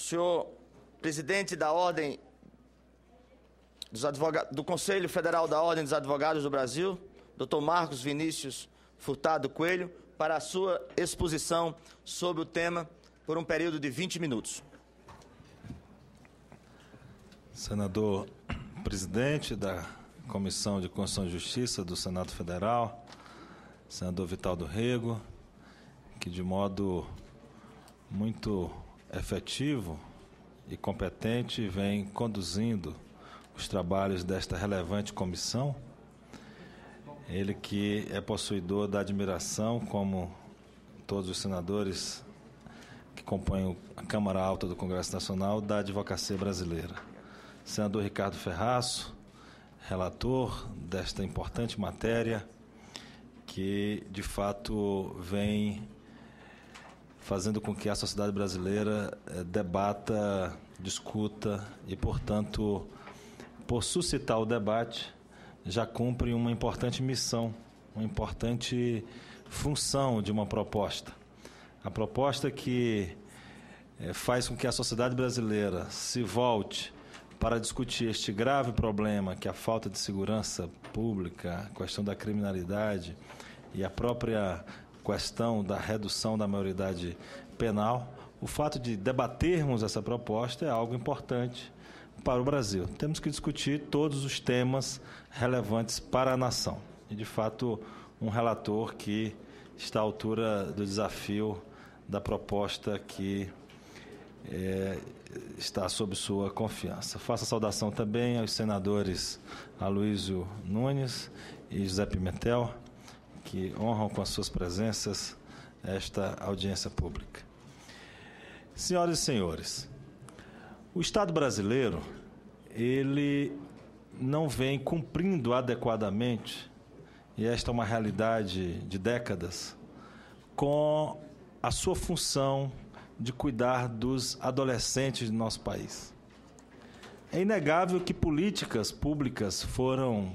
senhor presidente da Ordem dos Advogados, do Conselho Federal da Ordem dos Advogados do Brasil, doutor Marcos Vinícius Furtado Coelho, para a sua exposição sobre o tema por um período de 20 minutos. Senador presidente da Comissão de Constituição e Justiça do Senado Federal, senador Vital do Rego, que de modo muito efetivo e competente vem conduzindo os trabalhos desta relevante comissão. Ele que é possuidor da admiração, como todos os senadores que compõem a Câmara Alta do Congresso Nacional, da advocacia brasileira. Senador Ricardo Ferraço, relator desta importante matéria, que de fato vem fazendo com que a sociedade brasileira eh, debata, discuta e, portanto, por suscitar o debate, já cumpre uma importante missão, uma importante função de uma proposta. A proposta que eh, faz com que a sociedade brasileira se volte para discutir este grave problema que é a falta de segurança pública, a questão da criminalidade e a própria questão da redução da maioridade penal, o fato de debatermos essa proposta é algo importante para o Brasil. Temos que discutir todos os temas relevantes para a nação. E, de fato, um relator que está à altura do desafio da proposta que é, está sob sua confiança. Faça saudação também aos senadores Aloysio Nunes e José Pimentel que honram com as suas presenças esta audiência pública. Senhoras e senhores, o Estado brasileiro ele não vem cumprindo adequadamente, e esta é uma realidade de décadas, com a sua função de cuidar dos adolescentes do nosso país. É inegável que políticas públicas foram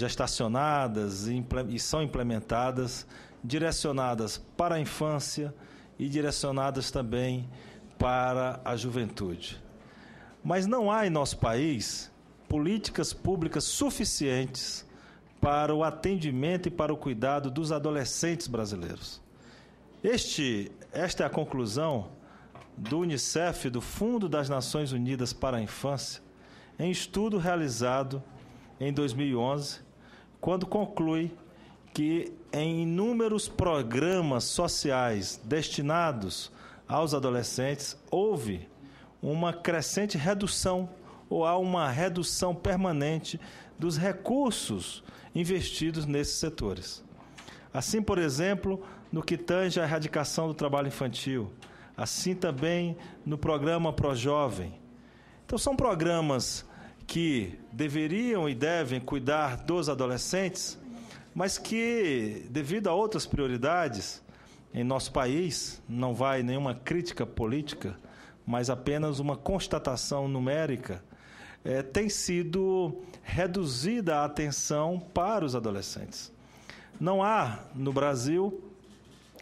já estacionadas e, são implementadas, direcionadas para a infância e direcionadas também para a juventude. Mas não há em nosso país políticas públicas suficientes para o atendimento e para o cuidado dos adolescentes brasileiros. Este, esta é a conclusão do Unicef, do Fundo das Nações Unidas para a Infância, em estudo realizado em 2011 quando conclui que em inúmeros programas sociais destinados aos adolescentes houve uma crescente redução ou há uma redução permanente dos recursos investidos nesses setores. Assim, por exemplo, no que tange à erradicação do trabalho infantil, assim também no programa Pro Jovem. Então são programas que deveriam e devem cuidar dos adolescentes, mas que, devido a outras prioridades em nosso país, não vai nenhuma crítica política, mas apenas uma constatação numérica, é, tem sido reduzida a atenção para os adolescentes. Não há no Brasil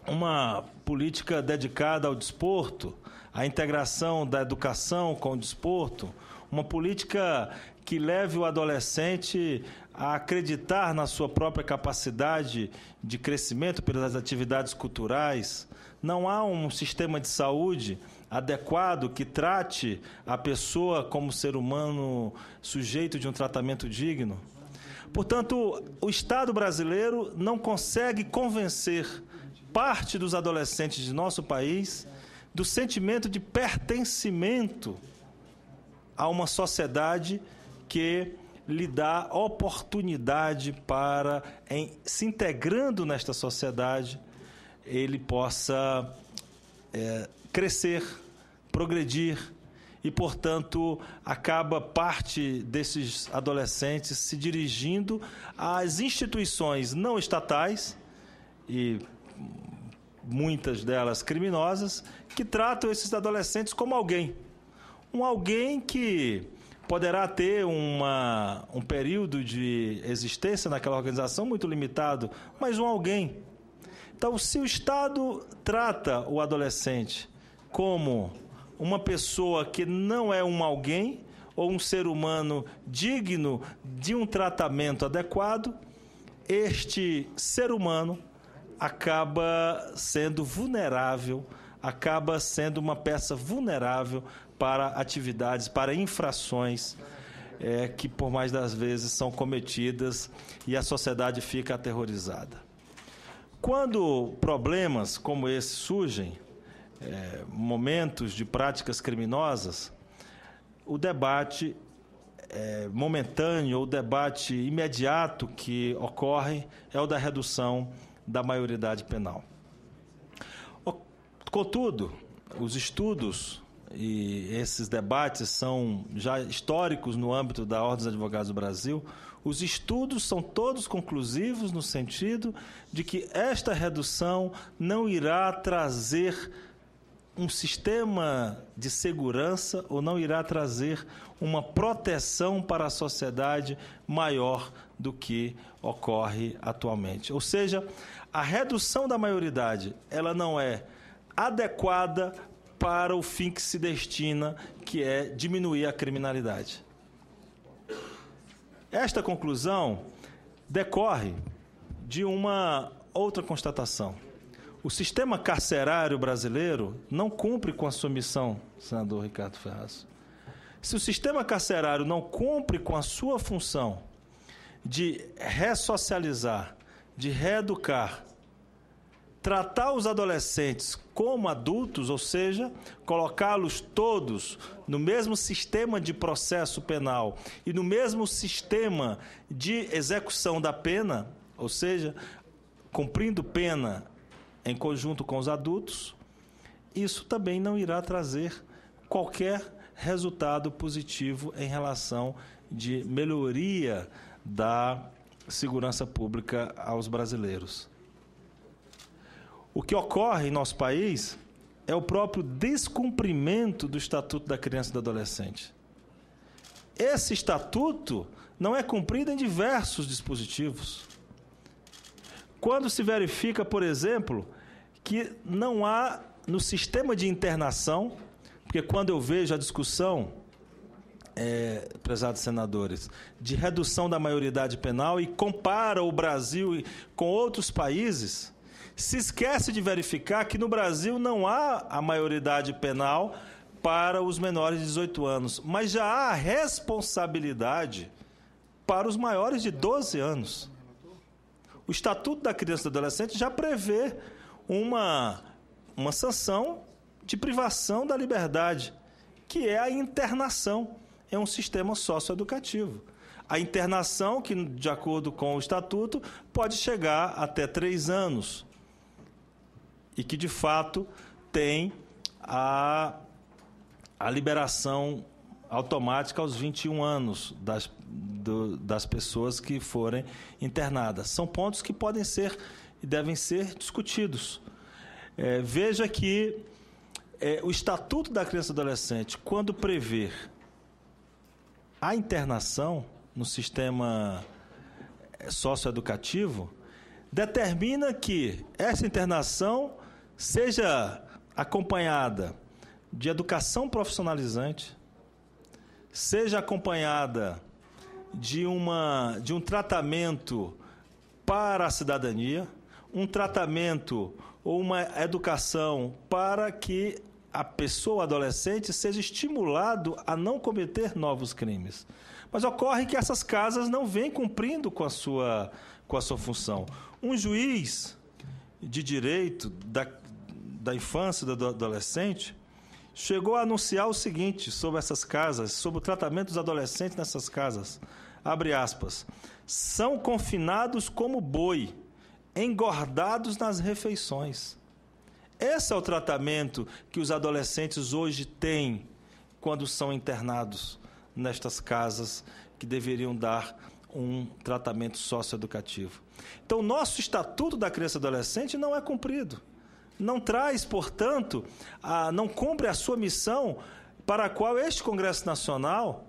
uma política dedicada ao desporto, à integração da educação com o desporto, uma política que leve o adolescente a acreditar na sua própria capacidade de crescimento pelas atividades culturais. Não há um sistema de saúde adequado que trate a pessoa como ser humano sujeito de um tratamento digno. Portanto, o Estado brasileiro não consegue convencer parte dos adolescentes de nosso país do sentimento de pertencimento a uma sociedade que lhe dá oportunidade para, em, se integrando nesta sociedade, ele possa é, crescer, progredir e, portanto, acaba parte desses adolescentes se dirigindo às instituições não estatais e muitas delas criminosas que tratam esses adolescentes como alguém um alguém que poderá ter uma, um período de existência naquela organização muito limitado, mas um alguém. Então, se o Estado trata o adolescente como uma pessoa que não é um alguém ou um ser humano digno de um tratamento adequado, este ser humano acaba sendo vulnerável, acaba sendo uma peça vulnerável para atividades, para infrações é, que, por mais das vezes, são cometidas e a sociedade fica aterrorizada. Quando problemas como esse surgem, é, momentos de práticas criminosas, o debate é, momentâneo, o debate imediato que ocorre é o da redução da maioridade penal. Contudo, os estudos e esses debates são já históricos no âmbito da Ordem dos Advogados do Brasil, os estudos são todos conclusivos no sentido de que esta redução não irá trazer um sistema de segurança ou não irá trazer uma proteção para a sociedade maior do que ocorre atualmente. Ou seja, a redução da maioridade, ela não é adequada para o fim que se destina, que é diminuir a criminalidade. Esta conclusão decorre de uma outra constatação. O sistema carcerário brasileiro não cumpre com a sua missão, senador Ricardo Ferraz. Se o sistema carcerário não cumpre com a sua função de ressocializar, de reeducar tratar os adolescentes como adultos, ou seja, colocá-los todos no mesmo sistema de processo penal e no mesmo sistema de execução da pena, ou seja, cumprindo pena em conjunto com os adultos, isso também não irá trazer qualquer resultado positivo em relação de melhoria da segurança pública aos brasileiros. O que ocorre em nosso país é o próprio descumprimento do Estatuto da Criança e do Adolescente. Esse estatuto não é cumprido em diversos dispositivos. Quando se verifica, por exemplo, que não há no sistema de internação, porque quando eu vejo a discussão, é, prezados senadores, de redução da maioridade penal e compara o Brasil com outros países, se esquece de verificar que no Brasil não há a maioridade penal para os menores de 18 anos, mas já há responsabilidade para os maiores de 12 anos. O Estatuto da Criança e do Adolescente já prevê uma, uma sanção de privação da liberdade, que é a internação em é um sistema socioeducativo. A internação, que, de acordo com o Estatuto, pode chegar até três anos e que de fato tem a, a liberação automática aos 21 anos das, do, das pessoas que forem internadas. São pontos que podem ser e devem ser discutidos. É, veja que é, o Estatuto da Criança e Adolescente, quando prevê a internação no sistema é, socioeducativo, determina que essa internação seja acompanhada de educação profissionalizante, seja acompanhada de, uma, de um tratamento para a cidadania, um tratamento ou uma educação para que a pessoa adolescente seja estimulado a não cometer novos crimes. Mas ocorre que essas casas não vêm cumprindo com a sua, com a sua função. Um juiz de direito da, da infância e do adolescente, chegou a anunciar o seguinte sobre essas casas, sobre o tratamento dos adolescentes nessas casas. Abre aspas. São confinados como boi, engordados nas refeições. Esse é o tratamento que os adolescentes hoje têm quando são internados nestas casas que deveriam dar um tratamento socioeducativo. Então, nosso Estatuto da Criança e Adolescente não é cumprido. Não traz, portanto, a, não cumpre a sua missão para a qual este Congresso Nacional,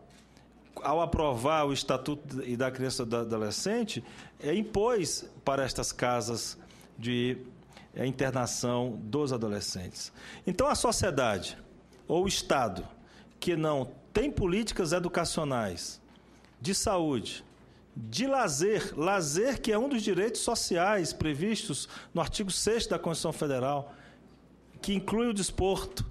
ao aprovar o Estatuto da Criança e do Adolescente, é, impôs para estas casas de é, internação dos adolescentes. Então, a sociedade ou o Estado que não tem políticas educacionais, de saúde, de lazer. Lazer que é um dos direitos sociais previstos no artigo 6 da Constituição Federal, que inclui o desporto,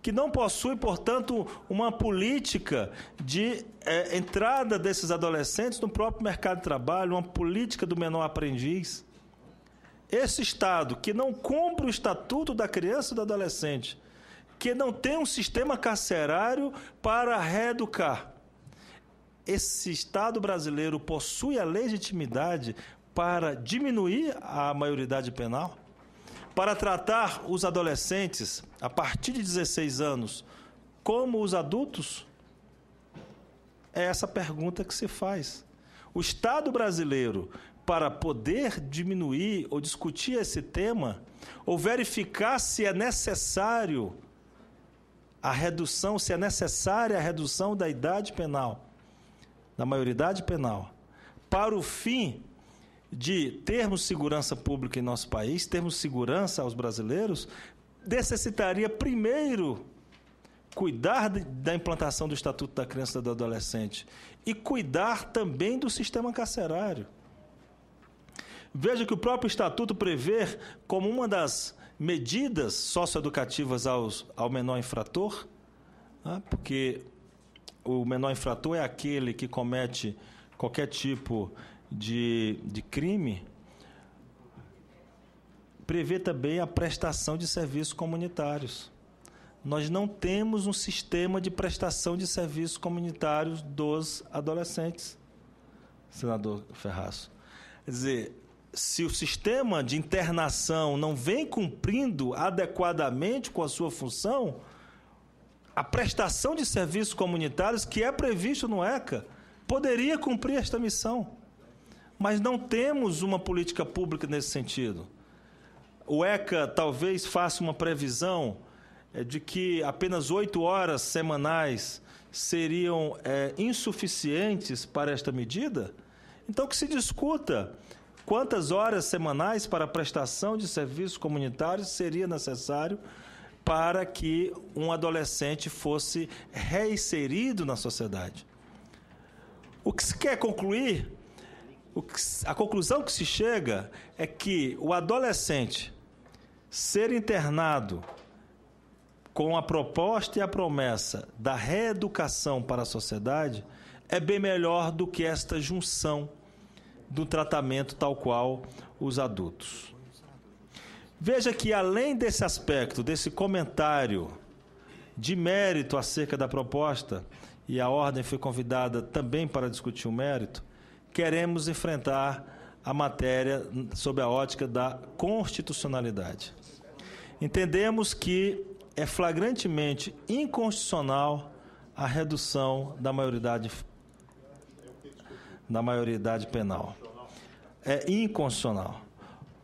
que não possui, portanto, uma política de é, entrada desses adolescentes no próprio mercado de trabalho, uma política do menor aprendiz. Esse Estado que não cumpre o estatuto da criança e do adolescente, que não tem um sistema carcerário para reeducar esse Estado brasileiro possui a legitimidade para diminuir a maioridade penal? Para tratar os adolescentes a partir de 16 anos como os adultos? É essa pergunta que se faz. O Estado brasileiro, para poder diminuir ou discutir esse tema, ou verificar se é necessário a redução, se é necessária a redução da idade penal, da maioridade penal, para o fim de termos segurança pública em nosso país, termos segurança aos brasileiros, necessitaria primeiro cuidar de, da implantação do Estatuto da Criança e do Adolescente e cuidar também do sistema carcerário. Veja que o próprio Estatuto prevê como uma das medidas socioeducativas aos, ao menor infrator, né, porque o menor infrator é aquele que comete qualquer tipo de, de crime, prevê também a prestação de serviços comunitários. Nós não temos um sistema de prestação de serviços comunitários dos adolescentes, senador Ferraço. Quer dizer, se o sistema de internação não vem cumprindo adequadamente com a sua função, a prestação de serviços comunitários que é previsto no ECA poderia cumprir esta missão. Mas não temos uma política pública nesse sentido. O ECA talvez faça uma previsão eh, de que apenas oito horas semanais seriam é, insuficientes para esta medida? Então, que se discuta quantas horas semanais para a prestação de serviços comunitários seria necessário para que um adolescente fosse reinserido na sociedade. O que se quer concluir, que, a conclusão que se chega é que o adolescente ser internado com a proposta e a promessa da reeducação para a sociedade é bem melhor do que esta junção do tratamento tal qual os adultos. Veja que além desse aspecto, desse comentário de mérito acerca da proposta, e a ordem foi convidada também para discutir o mérito, queremos enfrentar a matéria sob a ótica da constitucionalidade. Entendemos que é flagrantemente inconstitucional a redução da maioridade da maioridade penal. É inconstitucional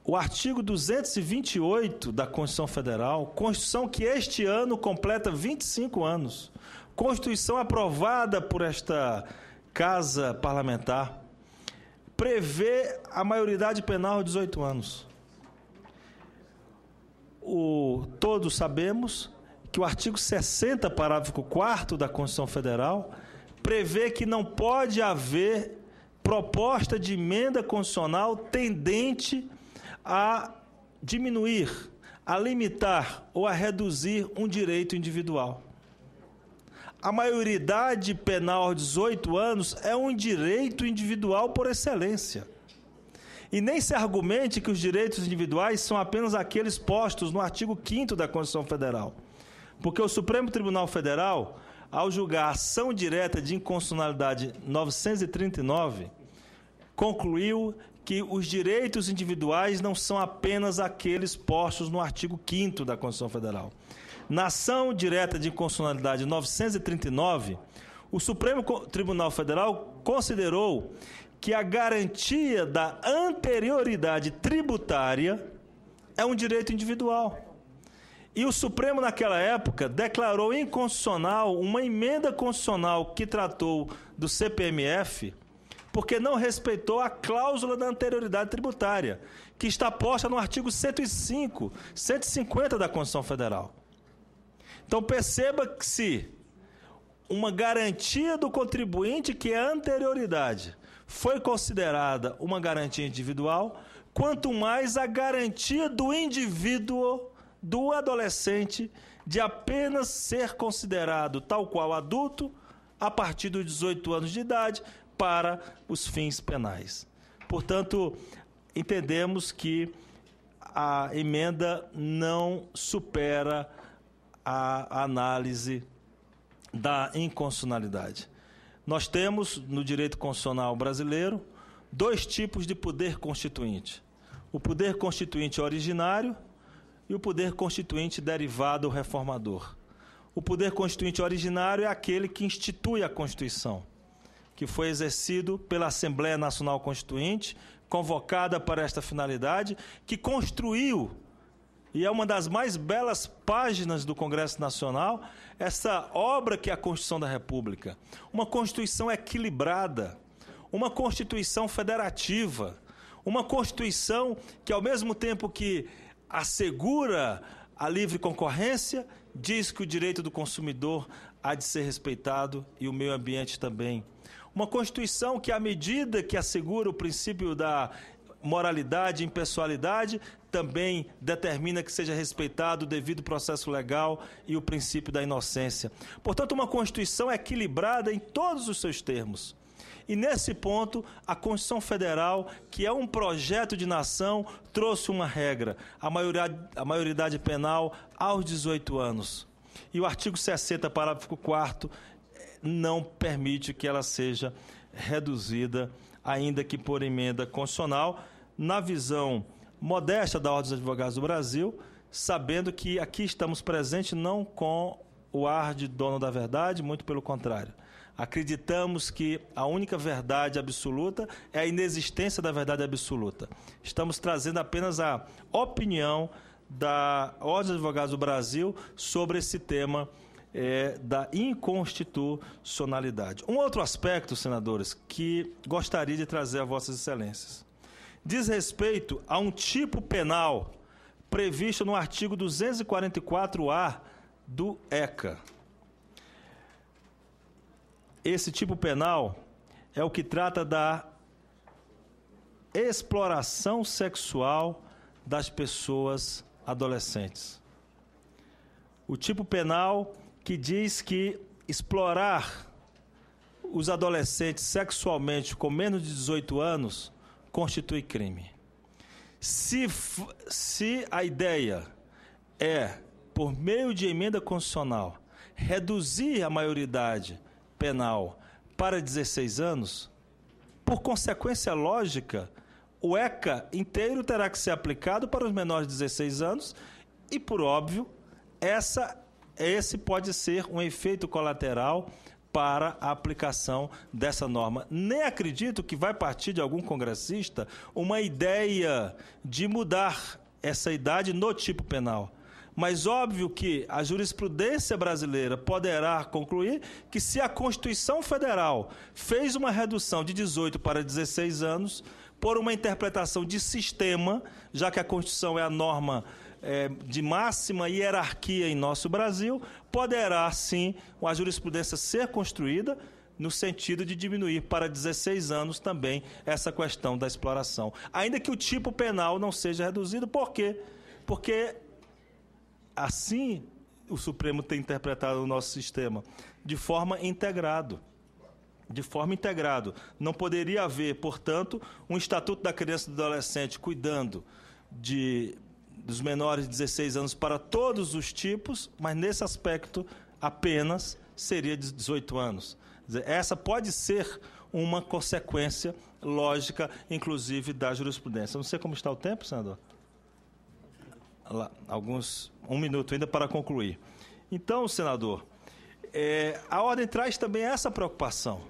o artigo 228 da Constituição Federal, Constituição que este ano completa 25 anos, Constituição aprovada por esta casa parlamentar, prevê a maioridade penal de 18 anos. O, todos sabemos que o artigo 60, parágrafo 4 da Constituição Federal, prevê que não pode haver proposta de emenda constitucional tendente a a diminuir, a limitar ou a reduzir um direito individual. A maioridade penal aos 18 anos é um direito individual por excelência. E nem se argumente que os direitos individuais são apenas aqueles postos no artigo 5 da Constituição Federal. Porque o Supremo Tribunal Federal, ao julgar a ação direta de inconstitucionalidade 939, concluiu que os direitos individuais não são apenas aqueles postos no artigo 5 da Constituição Federal. Na ação direta de inconstitucionalidade 939, o Supremo Tribunal Federal considerou que a garantia da anterioridade tributária é um direito individual. E o Supremo, naquela época, declarou inconstitucional uma emenda constitucional que tratou do CPMF, porque não respeitou a cláusula da anterioridade tributária, que está posta no artigo 105, 150 da Constituição Federal. Então perceba que se uma garantia do contribuinte que é a anterioridade foi considerada uma garantia individual, quanto mais a garantia do indivíduo, do adolescente, de apenas ser considerado tal qual adulto a partir dos 18 anos de idade, para os fins penais. Portanto, entendemos que a emenda não supera a análise da inconstitucionalidade. Nós temos no direito constitucional brasileiro dois tipos de poder constituinte: o poder constituinte originário e o poder constituinte derivado reformador. O poder constituinte originário é aquele que institui a Constituição que foi exercido pela Assembleia Nacional Constituinte, convocada para esta finalidade, que construiu e é uma das mais belas páginas do Congresso Nacional, essa obra que é a Constituição da República. Uma Constituição equilibrada, uma Constituição federativa, uma Constituição que, ao mesmo tempo que assegura a livre concorrência, diz que o direito do consumidor há de ser respeitado e o meio ambiente também. Uma Constituição que, à medida que assegura o princípio da moralidade, e impessoalidade, também determina que seja respeitado o devido processo legal e o princípio da inocência. Portanto, uma Constituição é equilibrada em todos os seus termos. E nesse ponto, a Constituição Federal, que é um projeto de nação, trouxe uma regra: a maioridade, a maioridade penal aos 18 anos. E o artigo 60, parágrafo 4 não permite que ela seja reduzida, ainda que por emenda constitucional, na visão modesta da Ordem dos Advogados do Brasil, sabendo que aqui estamos presentes não com o ar de dono da verdade, muito pelo contrário. Acreditamos que a única verdade absoluta é a inexistência da verdade absoluta. Estamos trazendo apenas a opinião da Ordem dos Advogados do Brasil sobre esse tema é, da inconstitucionalidade. Um outro aspecto, senadores, que gostaria de trazer a vossas excelências. Diz respeito a um tipo penal previsto no artigo 244-A do ECA. Esse tipo penal é o que trata da exploração sexual das pessoas adolescentes. O tipo penal que diz que explorar os adolescentes sexualmente com menos de 18 anos constitui crime. Se, se a ideia é, por meio de emenda constitucional, reduzir a maioridade penal para 16 anos, por consequência lógica, o ECA inteiro terá que ser aplicado para os menores de 16 anos e, por óbvio, essa esse pode ser um efeito colateral para a aplicação dessa norma. Nem acredito que vai partir de algum congressista uma ideia de mudar essa idade no tipo penal. Mas óbvio que a jurisprudência brasileira poderá concluir que se a Constituição Federal fez uma redução de 18 para 16 anos por uma interpretação de sistema, já que a Constituição é a norma é, de máxima hierarquia em nosso Brasil, poderá sim uma jurisprudência ser construída no sentido de diminuir para 16 anos também essa questão da exploração. Ainda que o tipo penal não seja reduzido, por quê? Porque assim o Supremo tem interpretado o nosso sistema de forma integrado de forma integrado. Não poderia haver, portanto, um estatuto da criança e do adolescente cuidando de dos menores de 16 anos para todos os tipos, mas nesse aspecto apenas seria de 18 anos. Essa pode ser uma consequência lógica, inclusive, da jurisprudência. Não sei como está o tempo, senador. alguns um minuto ainda para concluir. Então, senador, é, a ordem traz também essa preocupação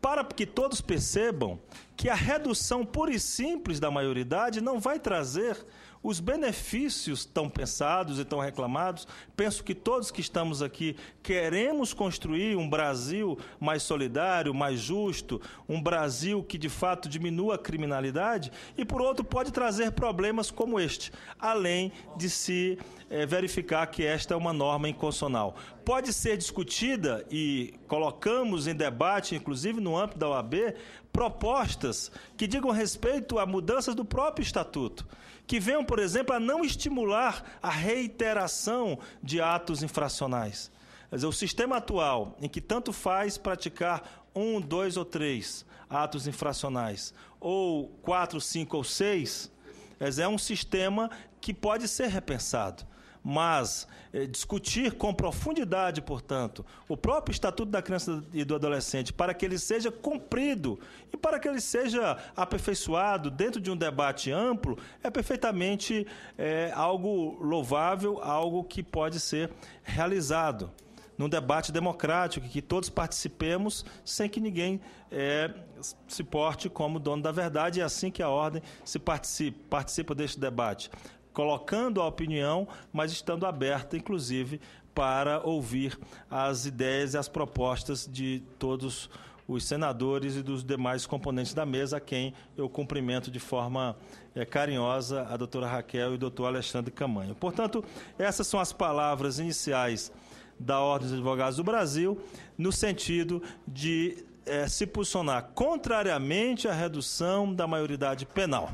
para que todos percebam que a redução pura e simples da maioridade não vai trazer os benefícios tão pensados e tão reclamados, penso que todos que estamos aqui queremos construir um Brasil mais solidário, mais justo, um Brasil que de fato diminua a criminalidade e, por outro, pode trazer problemas como este, além de se é, verificar que esta é uma norma inconstitucional. Pode ser discutida e colocamos em debate, inclusive no âmbito da OAB, propostas que digam respeito a mudanças do próprio estatuto, que venham, por exemplo, a não estimular a reiteração de atos infracionais. Quer dizer, o sistema atual, em que tanto faz praticar um, dois ou três atos infracionais, ou quatro, cinco ou seis, é um sistema que pode ser repensado mas eh, discutir com profundidade, portanto, o próprio Estatuto da Criança e do Adolescente para que ele seja cumprido e para que ele seja aperfeiçoado dentro de um debate amplo é perfeitamente eh, algo louvável, algo que pode ser realizado num debate democrático que todos participemos sem que ninguém é, se porte como dono da verdade. É assim que a ordem se participa, participa deste debate colocando a opinião, mas estando aberta, inclusive, para ouvir as ideias e as propostas de todos os senadores e dos demais componentes da mesa, a quem eu cumprimento de forma é, carinhosa a doutora Raquel e o doutor Alexandre Camanho. Portanto, essas são as palavras iniciais da Ordem dos Advogados do Brasil, no sentido de é, se posicionar contrariamente à redução da maioridade penal.